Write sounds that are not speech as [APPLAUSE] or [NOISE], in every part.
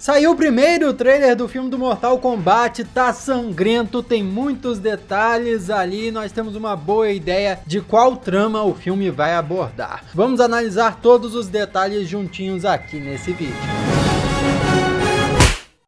Saiu o primeiro trailer do filme do Mortal Kombat, tá sangrento, tem muitos detalhes ali, nós temos uma boa ideia de qual trama o filme vai abordar. Vamos analisar todos os detalhes juntinhos aqui nesse vídeo.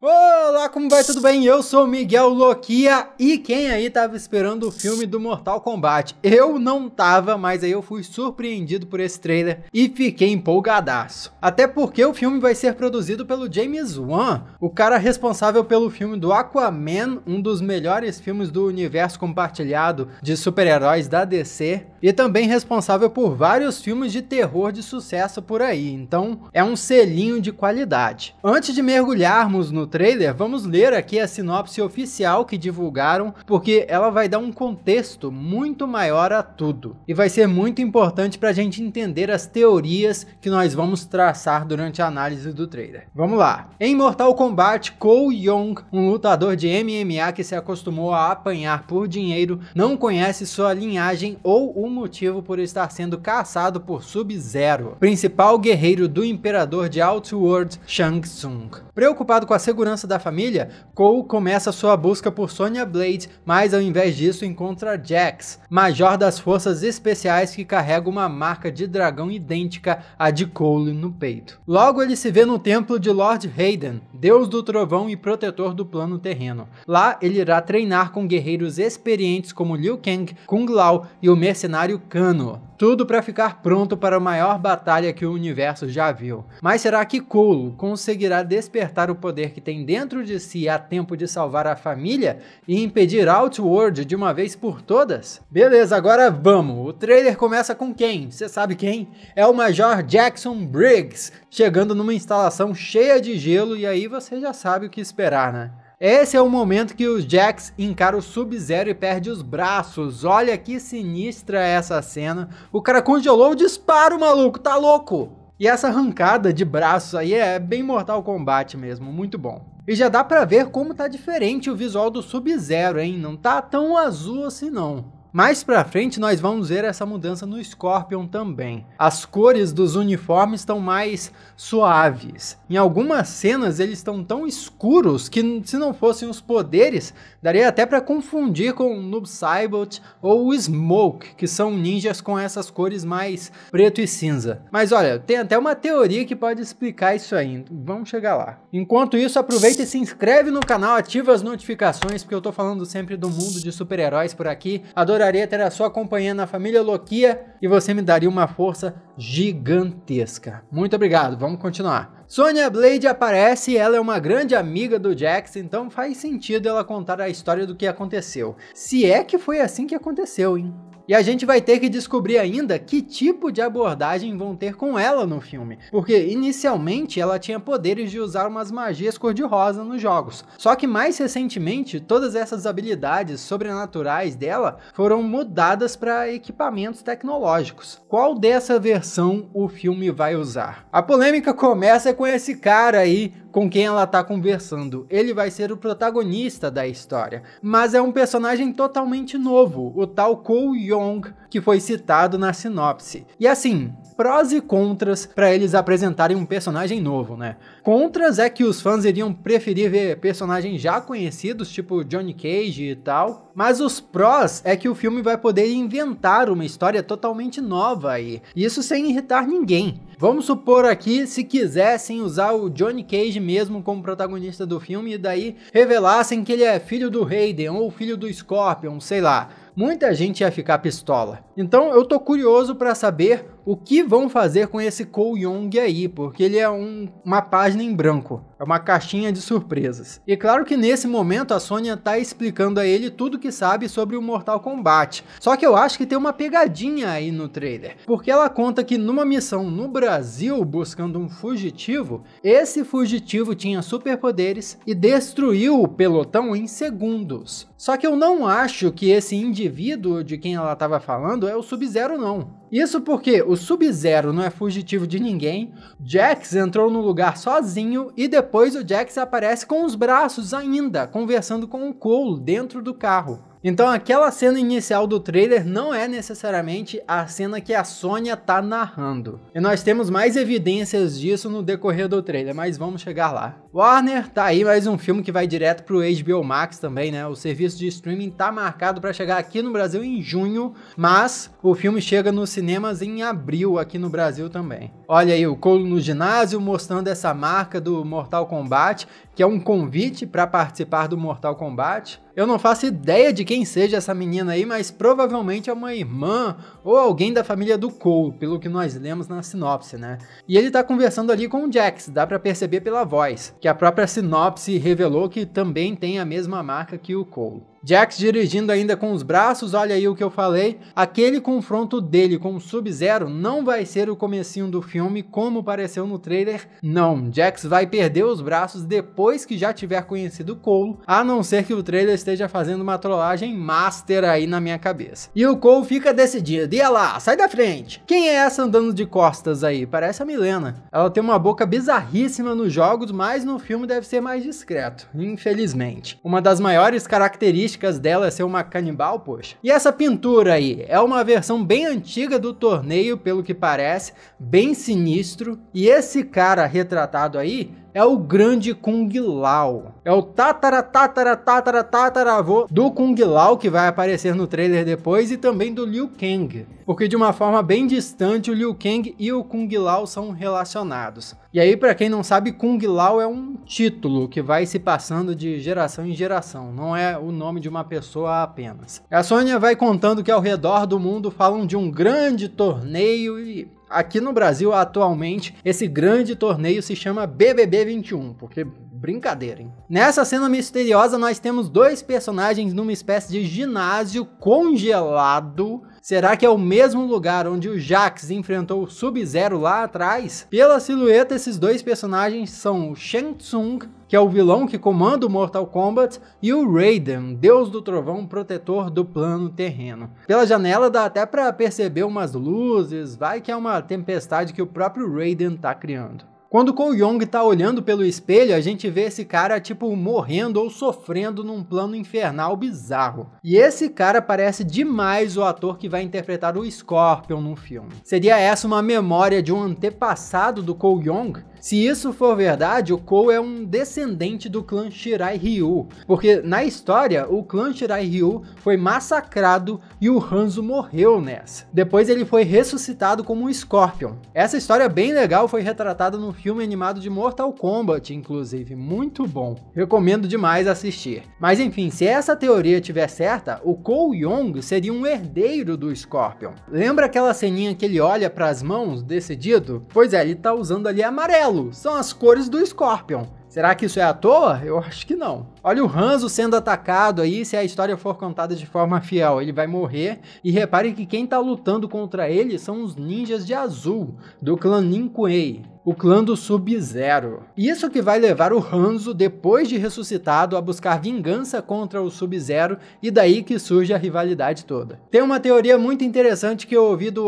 Olá, como vai? Tudo bem? Eu sou Miguel Loquia e quem aí tava esperando o filme do Mortal Kombat? Eu não tava, mas aí eu fui surpreendido por esse trailer e fiquei empolgadaço. Até porque o filme vai ser produzido pelo James Wan, o cara responsável pelo filme do Aquaman, um dos melhores filmes do universo compartilhado de super-heróis da DC, e também responsável por vários filmes de terror de sucesso por aí, então é um selinho de qualidade. Antes de mergulharmos no trailer, vamos ler aqui a sinopse oficial que divulgaram, porque ela vai dar um contexto muito maior a tudo e vai ser muito importante para a gente entender as teorias que nós vamos traçar durante a análise do trailer. Vamos lá! Em Mortal Kombat, Cole Young, um lutador de MMA que se acostumou a apanhar por dinheiro, não conhece sua linhagem ou uma motivo por estar sendo caçado por Sub-Zero, principal guerreiro do imperador de Outworld, Shang Tsung. Preocupado com a segurança da família, Cole começa sua busca por Sonya Blade, mas ao invés disso encontra Jax, major das forças especiais que carrega uma marca de dragão idêntica à de Cole no peito. Logo ele se vê no templo de Lord Hayden, deus do trovão e protetor do plano terreno. Lá ele irá treinar com guerreiros experientes como Liu Kang, Kung Lao e o mercenário Mario Cano. Tudo para ficar pronto para a maior batalha que o universo já viu. Mas será que Cole conseguirá despertar o poder que tem dentro de si a tempo de salvar a família e impedir Outward de uma vez por todas? Beleza, agora vamos! O trailer começa com quem? Você sabe quem? É o Major Jackson Briggs, chegando numa instalação cheia de gelo e aí você já sabe o que esperar, né? Esse é o momento que o Jax encara o Sub-Zero e perde os braços. Olha que sinistra essa cena. O cara congelou o disparo, maluco, tá louco? E essa arrancada de braços aí é bem Mortal Kombat mesmo, muito bom. E já dá pra ver como tá diferente o visual do Sub-Zero, hein? Não tá tão azul assim não. Mais pra frente nós vamos ver essa mudança no Scorpion também. As cores dos uniformes estão mais suaves. Em algumas cenas eles estão tão escuros que se não fossem os poderes, daria até para confundir com o Noob Saibot ou o Smoke, que são ninjas com essas cores mais preto e cinza. Mas olha, tem até uma teoria que pode explicar isso aí. Vamos chegar lá. Enquanto isso, aproveita e se inscreve no canal, ativa as notificações, porque eu tô falando sempre do mundo de super-heróis por aqui. Adoro adoraria ter a sua companhia na família Loquia e você me daria uma força gigantesca. Muito obrigado, vamos continuar. Sonya Blade aparece e ela é uma grande amiga do Jax, então faz sentido ela contar a história do que aconteceu. Se é que foi assim que aconteceu, hein? E a gente vai ter que descobrir ainda que tipo de abordagem vão ter com ela no filme, porque inicialmente ela tinha poderes de usar umas magias cor-de-rosa nos jogos. Só que mais recentemente, todas essas habilidades sobrenaturais dela foram mudadas para equipamentos tecnológicos. Qual dessa versão o filme vai usar? A polêmica começa com esse cara aí, com quem ela está conversando. Ele vai ser o protagonista da história, mas é um personagem totalmente novo, o tal Ko Yong, que foi citado na sinopse. E assim, prós e contras para eles apresentarem um personagem novo, né? Contras é que os fãs iriam preferir ver personagens já conhecidos, tipo Johnny Cage e tal, mas os prós é que o filme vai poder inventar uma história totalmente nova aí, isso sem irritar ninguém. Vamos supor aqui se quisessem usar o Johnny Cage mesmo como protagonista do filme e daí revelassem que ele é filho do Hayden ou filho do Scorpion, sei lá. Muita gente ia ficar pistola. Então eu tô curioso para saber o que vão fazer com esse Cole Young aí, porque ele é um, uma página em branco. É uma caixinha de surpresas. E claro que nesse momento a Sônia tá explicando a ele tudo que sabe sobre o Mortal Kombat. Só que eu acho que tem uma pegadinha aí no trailer, porque ela conta que numa missão no Brasil buscando um fugitivo, esse fugitivo tinha superpoderes e destruiu o pelotão em segundos. Só que eu não acho que esse indivíduo de quem ela estava falando é o Sub-Zero, não. Isso porque o Sub-Zero não é fugitivo de ninguém, Jax entrou no lugar sozinho e depois depois, o Jax aparece com os braços ainda, conversando com o Cole dentro do carro. Então aquela cena inicial do trailer não é necessariamente a cena que a Sônia tá narrando. E nós temos mais evidências disso no decorrer do trailer, mas vamos chegar lá. Warner tá aí mais um filme que vai direto pro HBO Max também, né? O serviço de streaming tá marcado para chegar aqui no Brasil em junho, mas o filme chega nos cinemas em abril aqui no Brasil também. Olha aí o Colo no ginásio mostrando essa marca do Mortal Kombat, que é um convite para participar do Mortal Kombat. Eu não faço ideia de quem seja essa menina aí, mas provavelmente é uma irmã ou alguém da família do Cole, pelo que nós lemos na sinopse, né? E ele tá conversando ali com o Jax, dá para perceber pela voz, que a própria sinopse revelou que também tem a mesma marca que o Cole. Jax dirigindo ainda com os braços, olha aí o que eu falei. Aquele confronto dele com o Sub-Zero não vai ser o comecinho do filme, como pareceu no trailer. Não, Jax vai perder os braços depois que já tiver conhecido Cole, a não ser que o trailer esteja fazendo uma trollagem master aí na minha cabeça. E o Cole fica decidido, ia lá, sai da frente! Quem é essa andando de costas aí? Parece a Milena. Ela tem uma boca bizarríssima nos jogos, mas no filme deve ser mais discreto, infelizmente. Uma das maiores características características dela é ser uma canibal, poxa. E essa pintura aí é uma versão bem antiga do torneio, pelo que parece, bem sinistro. E esse cara retratado aí é o grande Kung Lao. É o tatara tatara tatara tataravô do Kung Lao que vai aparecer no trailer depois e também do Liu Kang. Porque de uma forma bem distante o Liu Kang e o Kung Lao são relacionados. E aí para quem não sabe, Kung Lao é um título que vai se passando de geração em geração, não é o nome de uma pessoa apenas. A Sônia vai contando que ao redor do mundo falam de um grande torneio e Aqui no Brasil, atualmente, esse grande torneio se chama BBB 21, porque Brincadeira, hein? Nessa cena misteriosa, nós temos dois personagens numa espécie de ginásio congelado. Será que é o mesmo lugar onde o Jax enfrentou o Sub-Zero lá atrás? Pela silhueta, esses dois personagens são o Shang Tsung, que é o vilão que comanda o Mortal Kombat, e o Raiden, deus do trovão protetor do plano terreno. Pela janela dá até para perceber umas luzes, vai que é uma tempestade que o próprio Raiden tá criando. Quando Ko Yong tá olhando pelo espelho, a gente vê esse cara tipo morrendo ou sofrendo num plano infernal bizarro. E esse cara parece demais o ator que vai interpretar o Scorpion no filme. Seria essa uma memória de um antepassado do Ko Yong? Se isso for verdade, o Kou é um descendente do clã Shirai Ryu, porque na história o clã Shirai Ryu foi massacrado e o Hanzo morreu nessa. Depois ele foi ressuscitado como um Scorpion. Essa história é bem legal foi retratada no filme animado de Mortal Kombat, inclusive, muito bom. Recomendo demais assistir. Mas enfim, se essa teoria tiver certa, o Kou Yong seria um herdeiro do Scorpion. Lembra aquela ceninha que ele olha para as mãos decidido? Pois é, ele tá usando ali amarelo amarelo são as cores do Scorpion. Será que isso é à toa? Eu acho que não. Olha o Hanzo sendo atacado aí, se a história for contada de forma fiel, ele vai morrer. E repare que quem tá lutando contra ele são os ninjas de azul, do clã Kuei, o clã do Sub-Zero. Isso que vai levar o Hanzo, depois de ressuscitado, a buscar vingança contra o Sub-Zero e daí que surge a rivalidade toda. Tem uma teoria muito interessante que eu ouvi do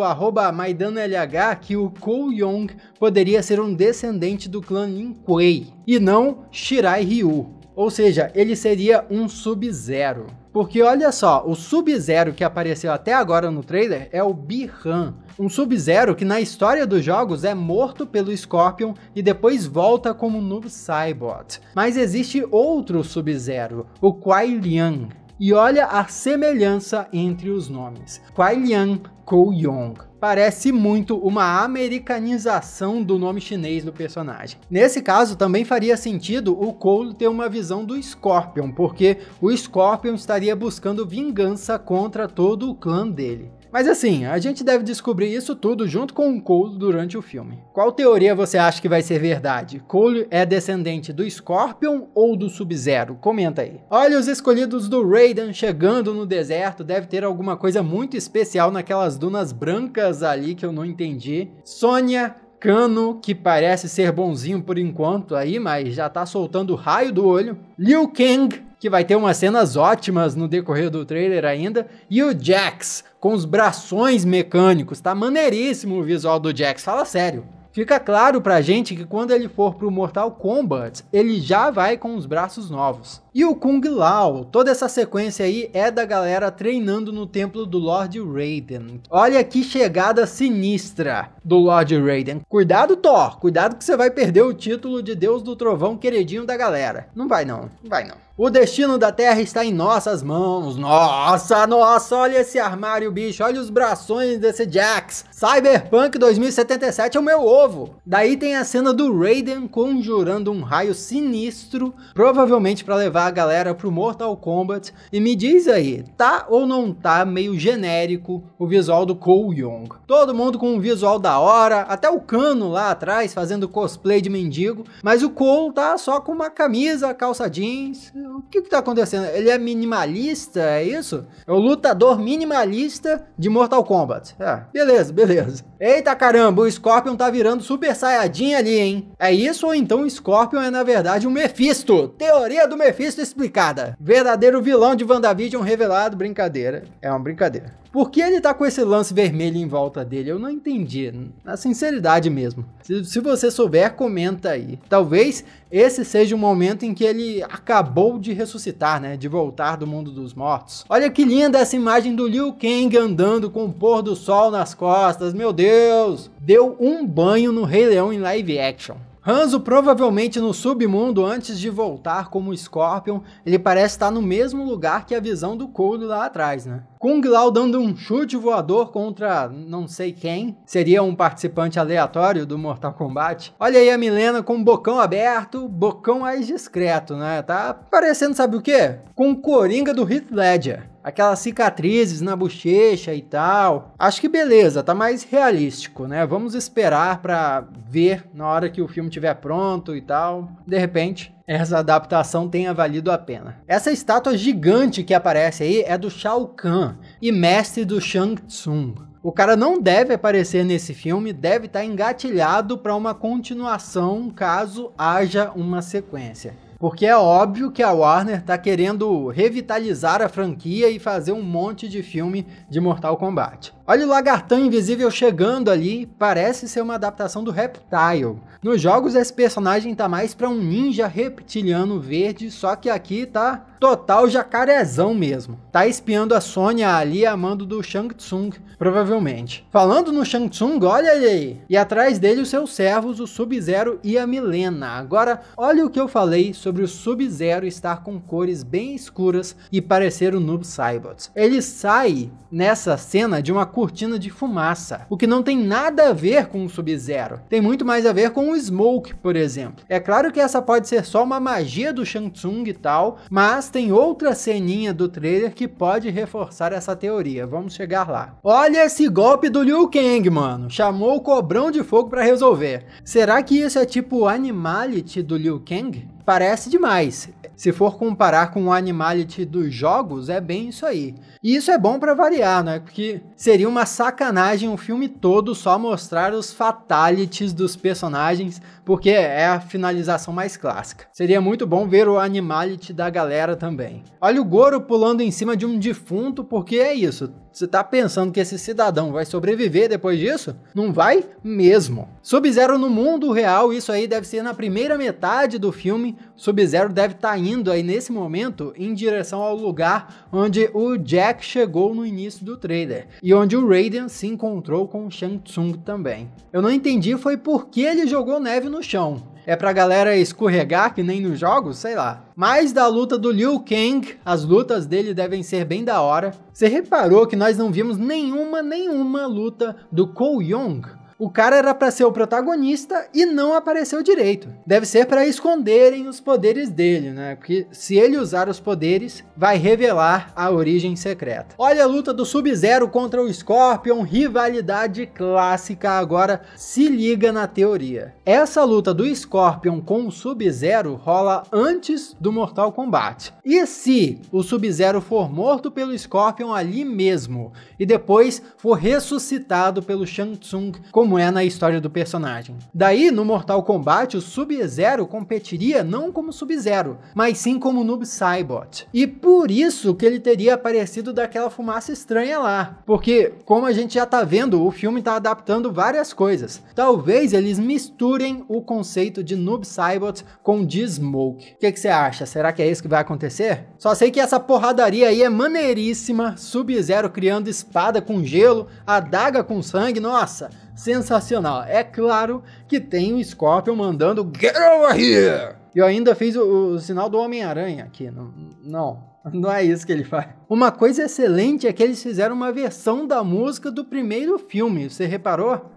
MaidanLH que o Ko Yong poderia ser um descendente do clã Kuei, e não Shirai Ryu. Ou seja, ele seria um Sub-Zero. Porque olha só, o Sub-Zero que apareceu até agora no trailer é o Bi-Han, um Sub-Zero que na história dos jogos é morto pelo Scorpion e depois volta como Noob Cybot. Mas existe outro Sub-Zero, o Kuai Liang. E olha a semelhança entre os nomes. Kuai Liang Kou Yong parece muito uma americanização do nome chinês do personagem. Nesse caso, também faria sentido o Cole ter uma visão do Scorpion, porque o Scorpion estaria buscando vingança contra todo o clã dele. Mas assim, a gente deve descobrir isso tudo junto com o Cole durante o filme. Qual teoria você acha que vai ser verdade? Cole é descendente do Scorpion ou do Sub-Zero? Comenta aí. Olha, os escolhidos do Raiden chegando no deserto deve ter alguma coisa muito especial naquelas dunas brancas ali que eu não entendi. Sônia, Cano, que parece ser bonzinho por enquanto aí, mas já tá soltando raio do olho. Liu Kang, que vai ter umas cenas ótimas no decorrer do trailer ainda, e o Jax, com os brações mecânicos, tá maneiríssimo o visual do Jax, fala sério. Fica claro pra gente que quando ele for pro Mortal Kombat, ele já vai com os braços novos. E o Kung Lao, toda essa sequência aí é da galera treinando no templo do Lord Raiden. Olha que chegada sinistra do Lord Raiden. Cuidado, Thor, cuidado que você vai perder o título de Deus do Trovão queridinho da galera. Não vai não, não vai não. O destino da Terra está em nossas mãos. Nossa, nossa, olha esse armário, bicho. Olha os brações desse Jax. Cyberpunk 2077 é o meu ovo. Daí tem a cena do Raiden conjurando um raio sinistro, provavelmente para levar a galera pro Mortal Kombat. E me diz aí, tá ou não tá meio genérico o visual do Cole Young? Todo mundo com um visual da hora, até o Cano lá atrás fazendo cosplay de mendigo, mas o Cole tá só com uma camisa, calça jeans. O que que tá acontecendo? Ele é minimalista, é isso? É o lutador minimalista de Mortal Kombat. É, beleza, beleza. Eita caramba, o Scorpion tá virando Super Saiyajin ali, hein? É isso ou então o Scorpion é na verdade um Mephisto? Teoria do Mephisto isso explicada. Verdadeiro vilão de WandaVision revelado. Brincadeira. É uma brincadeira. Por que ele tá com esse lance vermelho em volta dele? Eu não entendi. Na sinceridade mesmo. Se, se, você souber, comenta aí. Talvez esse seja o momento em que ele acabou de ressuscitar, né? De voltar do mundo dos mortos. Olha que linda essa imagem do Liu Kang andando com o pôr do sol nas costas. Meu Deus! Deu um banho no Rei Leão em live action. Hanzo provavelmente no submundo antes de voltar como Scorpion, ele parece estar no mesmo lugar que a visão do Couro lá atrás, né? Kung Lao dando um chute voador contra não sei quem, seria um participante aleatório do Mortal Kombat. Olha aí a Milena com o bocão aberto, bocão mais discreto, né? Tá parecendo, sabe o quê? Com o Coringa do Heath Ledger aquelas cicatrizes na bochecha e tal. Acho que beleza, tá mais realístico, né? Vamos esperar para ver na hora que o filme estiver pronto e tal. De repente, essa adaptação tenha valido a pena. Essa estátua gigante que aparece aí é do Shao Kahn e mestre do Shang Tsung. O cara não deve aparecer nesse filme, deve estar tá engatilhado para uma continuação caso haja uma sequência. Porque é óbvio que a Warner tá querendo revitalizar a franquia e fazer um monte de filme de Mortal Kombat. Olha o Lagartão Invisível chegando ali, parece ser uma adaptação do Reptile. Nos jogos esse personagem tá mais para um ninja reptiliano verde, só que aqui tá total jacarezão mesmo. Tá espiando a Sônia ali a mando do Shang Tsung, provavelmente. Falando no Shang Tsung, olha ele aí. E atrás dele os seus servos, o Sub-Zero e a Milena. Agora, olha o que eu falei sobre o Sub-Zero estar com cores bem escuras e parecer o Noob Saibot. Ele sai nessa cena de uma cortina de fumaça, o que não tem nada a ver com o Sub-Zero. Tem muito mais a ver com o Smoke, por exemplo. É claro que essa pode ser só uma magia do Shang Tsung e tal, mas tem outra ceninha do trailer que pode reforçar essa teoria. Vamos chegar lá. Olha esse golpe do Liu Kang, mano. Chamou o cobrão de fogo para resolver. Será que isso é tipo o Animality do Liu Kang? Parece demais. Se for comparar com o Animality dos jogos, é bem isso aí. E isso é bom para variar, né? Porque seria uma sacanagem o filme todo só mostrar os fatalities dos personagens, porque é a finalização mais clássica. Seria muito bom ver o Animality da galera também. Olha o Goro pulando em cima de um defunto, porque é isso. Você tá pensando que esse cidadão vai sobreviver depois disso? Não vai mesmo. Sub-Zero no mundo real, isso aí deve ser na primeira metade do filme. Sub-Zero deve estar tá indo aí nesse momento em direção ao lugar onde o Jack chegou no início do trailer e onde o Raiden se encontrou com o Shang Tsung também. Eu não entendi foi porque ele jogou neve no chão. É pra galera escorregar que nem nos jogos? Sei lá. Mas da luta do Liu Kang, as lutas dele devem ser bem da hora. Você reparou que nós não vimos nenhuma, nenhuma luta do Ko Young o cara era para ser o protagonista e não apareceu direito. Deve ser para esconderem os poderes dele, né? Porque se ele usar os poderes, vai revelar a origem secreta. Olha a luta do Sub-Zero contra o Scorpion, rivalidade clássica agora. Se liga na teoria. Essa luta do Scorpion com o Sub-Zero rola antes do Mortal Kombat. E se o Sub-Zero for morto pelo Scorpion ali mesmo e depois for ressuscitado pelo Shang Tsung com como é na história do personagem. Daí, no Mortal Kombat, o Sub-Zero competiria não como Sub-Zero, mas sim como Noob Saibot. E por isso que ele teria aparecido daquela fumaça estranha lá. Porque, como a gente já tá vendo, o filme tá adaptando várias coisas. Talvez eles misturem o conceito de Noob Saibot com de Smoke. O que você acha? Será que é isso que vai acontecer? Só sei que essa porradaria aí é maneiríssima, Sub-Zero criando espada com gelo, adaga com sangue, nossa, sensacional. É claro que tem o Scorpion mandando Get over here! E eu ainda fiz o, o sinal do Homem-Aranha aqui. Não, não, [LAUGHS] não é isso que ele faz. Uma coisa excelente é que eles fizeram uma versão da música do primeiro filme, você reparou?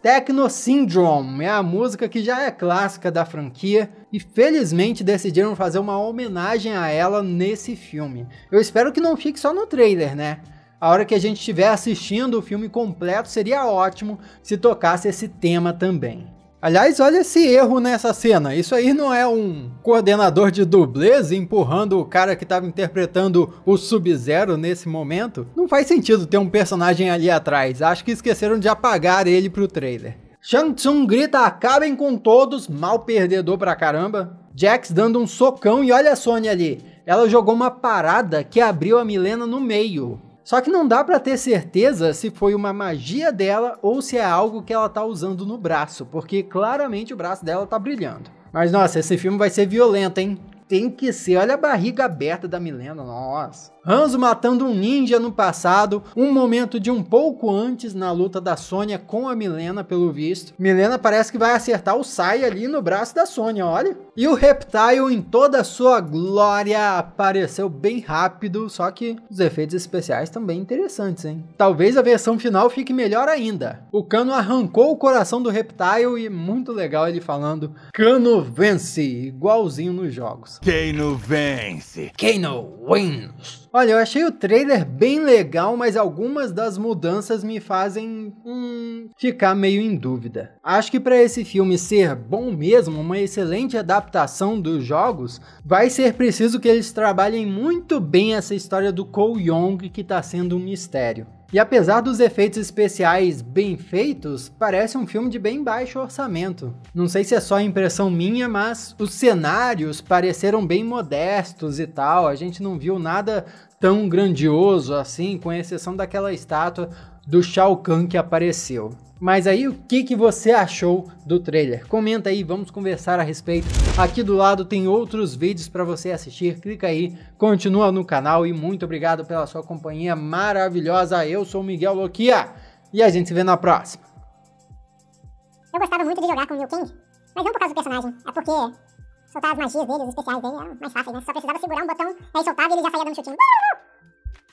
Techno Syndrome é a música que já é clássica da franquia e felizmente decidiram fazer uma homenagem a ela nesse filme. Eu espero que não fique só no trailer, né? A hora que a gente estiver assistindo o filme completo seria ótimo se tocasse esse tema também. Aliás, olha esse erro nessa cena. Isso aí não é um coordenador de dublês empurrando o cara que estava interpretando o Sub-Zero nesse momento? Não faz sentido ter um personagem ali atrás. Acho que esqueceram de apagar ele pro trailer. Shang Tsung grita acabem com todos, mal perdedor pra caramba. Jax dando um socão e olha a Sony ali. Ela jogou uma parada que abriu a Milena no meio. Só que não dá para ter certeza se foi uma magia dela ou se é algo que ela tá usando no braço, porque claramente o braço dela tá brilhando. Mas nossa, esse filme vai ser violento, hein? tem que ser. Olha a barriga aberta da Milena, nossa. Hanzo matando um ninja no passado, um momento de um pouco antes na luta da Sônia com a Milena, pelo visto. Milena parece que vai acertar o Sai ali no braço da Sônia, olha. E o Reptile em toda a sua glória apareceu bem rápido, só que os efeitos especiais também interessantes, hein? Talvez a versão final fique melhor ainda. O Cano arrancou o coração do Reptile e muito legal ele falando: Cano vence, igualzinho nos jogos. Wins. Kano vence. Kano wins. Olha, eu achei o trailer bem legal, mas algumas das mudanças me fazem hum, ficar meio em dúvida. Acho que para esse filme ser bom mesmo, uma excelente adaptação dos jogos, vai ser preciso que eles trabalhem muito bem essa história do Cole Young que está sendo um mistério. E apesar dos efeitos especiais bem feitos, parece um filme de bem baixo orçamento. Não sei se é só impressão minha, mas os cenários pareceram bem modestos e tal. A gente não viu nada tão grandioso assim, com exceção daquela estátua do Shao Kahn que apareceu. Mas aí, o que, que você achou do trailer? Comenta aí, vamos conversar a respeito. Aqui do lado tem outros vídeos para você assistir, clica aí, continua no canal e muito obrigado pela sua companhia maravilhosa. Eu sou o Miguel Loquia e a gente se vê na próxima. Eu gostava muito de jogar com o Liu Kang, mas não por causa do personagem, é porque soltar as magias dele, os especiais dele, é mais fácil, né? Só precisava segurar um botão, aí soltava e ele já saía dando chutinho.